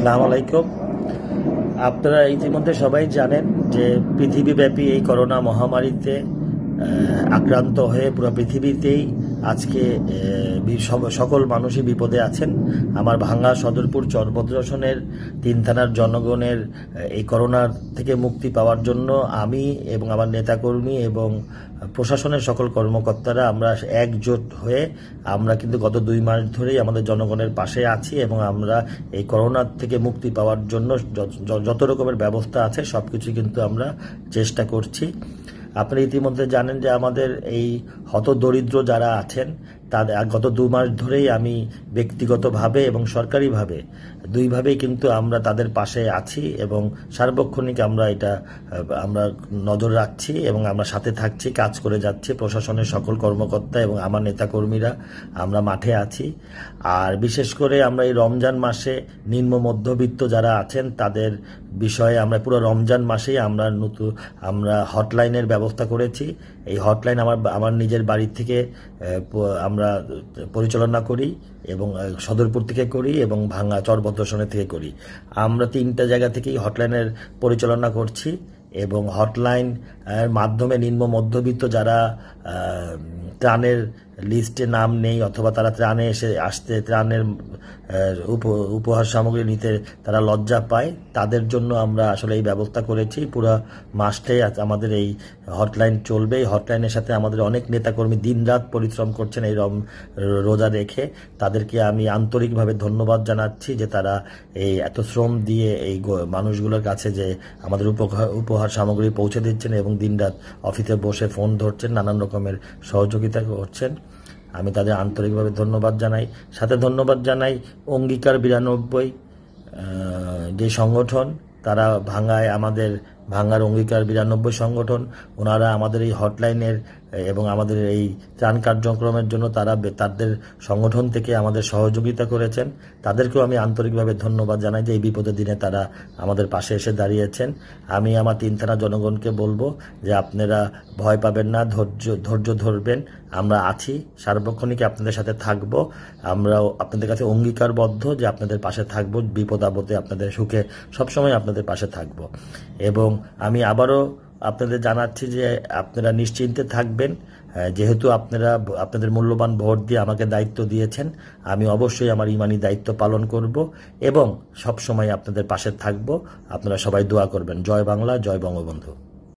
আসসালামু আলাইকুম আপনারা ইতিমধ্যে সবাই জানেন যে পৃথিবীব্যাপী এই করোনা মহামারীতে আক্রান্ত হয়ে পুরো পৃথিবীতেই আজকে সকল মানুষই বিপদে আছেন আমার ভাঙ্গা সদরপুর চরভদ্রাসনের তিন থানার জনগণের এই করোনার থেকে মুক্তি পাওয়ার জন্য আমি এবং আমার নেতাকর্মী এবং প্রশাসনের সকল কর্মকর্তারা আমরা একজোট হয়ে আমরা কিন্তু গত দুই মাস ধরেই আমাদের জনগণের পাশে আছি এবং আমরা এই করোনার থেকে মুক্তি পাওয়ার জন্য যত রকমের ব্যবস্থা আছে সব কিছু কিন্তু আমরা চেষ্টা করছি আপনি ইতিমধ্যে জানেন যে আমাদের এই হতদরিদ্র যারা আছেন তাদের গত দু মাস ধরেই আমি ব্যক্তিগতভাবে এবং সরকারিভাবে দুইভাবেই কিন্তু আমরা তাদের পাশে আছি এবং সার্বক্ষণিক আমরা এটা আমরা নজর রাখছি এবং আমরা সাথে থাকছি কাজ করে যাচ্ছি প্রশাসনের সকল কর্মকর্তা এবং আমার নেতাকর্মীরা আমরা মাঠে আছি আর বিশেষ করে আমরা এই রমজান মাসে নিম্ন মধ্যবিত্ত যারা আছেন তাদের বিষয়ে আমরা পুরো রমজান মাসেই আমরা নতুন আমরা হটলাইনের ব্যবস্থা করেছি এই হটলাইন আমার আমার নিজের বাড়ির থেকে আমরা পরিচালনা করি এবং সদরপুর থেকে করি এবং ভাঙা চরভদ্রসনে থেকে করি আমরা তিনটা জায়গা থেকেই হটলাইনের পরিচালনা করছি এবং হটলাইন মাধ্যমে নিম্ন মধ্যবিত্ত যারা ত্রাণের লিস্টে নাম নেই অথবা তারা ত্রাণে এসে আসতে ত্রাণের উপহার সামগ্রী নিতে তারা লজ্জা পায় তাদের জন্য আমরা আসলে এই ব্যবস্থা করেছি পুরো মাসটাই আমাদের এই হটলাইন চলবে এই হটলাইনের সাথে আমাদের অনেক নেতাকর্মী দিনরাত পরিশ্রম করছেন এই রম রোজা রেখে তাদেরকে আমি আন্তরিকভাবে ধন্যবাদ জানাচ্ছি যে তারা এই এত শ্রম দিয়ে এই মানুষগুলোর কাছে যে আমাদের উপহার সামগ্রী পৌঁছে দিচ্ছেন এবং দিনরাত অফিসে বসে ফোন ধরছেন নানান রকমের সহযোগিতা সহযোগিতা করছেন আমি তাদের আন্তরিকভাবে ধন্যবাদ জানাই সাথে ধন্যবাদ জানাই অঙ্গীকার বিরানব্বই যে সংগঠন তারা ভাঙায় আমাদের ভাঙ্গার অঙ্গীকার বিরানব্বই সংগঠন ওনারা আমাদের এই হটলাইনের এবং আমাদের এই ত্রাণ কার্যক্রমের জন্য তারা তাদের সংগঠন থেকে আমাদের সহযোগিতা করেছেন তাদেরকেও আমি আন্তরিকভাবে ধন্যবাদ জানাই যে এই বিপদের দিনে তারা আমাদের পাশে এসে দাঁড়িয়েছেন আমি আমার তিন থানা জনগণকে বলবো যে আপনারা ভয় পাবেন না ধৈর্য ধৈর্য ধরবেন আমরা আছি সার্বক্ষণিক আপনাদের সাথে থাকব আমরাও আপনাদের কাছে অঙ্গীকারবদ্ধ যে আপনাদের পাশে থাকব বিপদ আপদে আপনাদের সুখে সবসময় আপনাদের পাশে থাকব এবং আমি আবারও আপনাদের জানাচ্ছি যে আপনারা নিশ্চিন্তে থাকবেন যেহেতু আপনারা আপনাদের মূল্যবান ভোট দিয়ে আমাকে দায়িত্ব দিয়েছেন আমি অবশ্যই আমার ইমানি দায়িত্ব পালন করব এবং সবসময় আপনাদের পাশে থাকব আপনারা সবাই দোয়া করবেন জয় বাংলা জয় বঙ্গবন্ধু